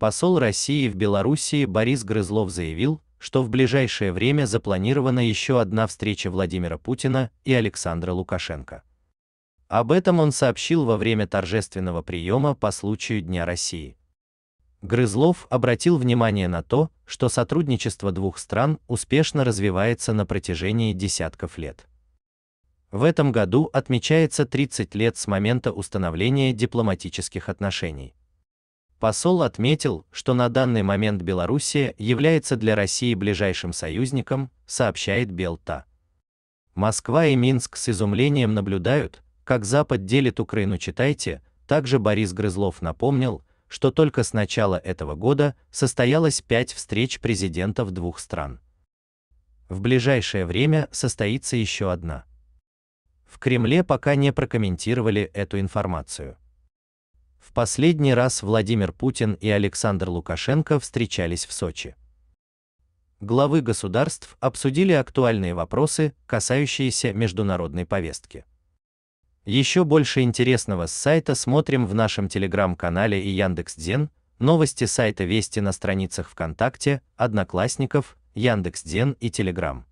Посол России в Белоруссии Борис Грызлов заявил, что в ближайшее время запланирована еще одна встреча Владимира Путина и Александра Лукашенко. Об этом он сообщил во время торжественного приема по случаю Дня России. Грызлов обратил внимание на то, что сотрудничество двух стран успешно развивается на протяжении десятков лет. В этом году отмечается 30 лет с момента установления дипломатических отношений. Посол отметил, что на данный момент Белоруссия является для России ближайшим союзником, сообщает Белта. Москва и Минск с изумлением наблюдают, как Запад делит Украину, читайте, также Борис Грызлов напомнил, что только с начала этого года состоялось пять встреч президентов двух стран. В ближайшее время состоится еще одна. В Кремле пока не прокомментировали эту информацию. В последний раз Владимир Путин и Александр Лукашенко встречались в Сочи. Главы государств обсудили актуальные вопросы, касающиеся международной повестки. Еще больше интересного с сайта смотрим в нашем телеграм-канале и Яндекс.Дзен, новости сайта Вести на страницах ВКонтакте, Одноклассников, Яндекс.Дзен и Телеграм.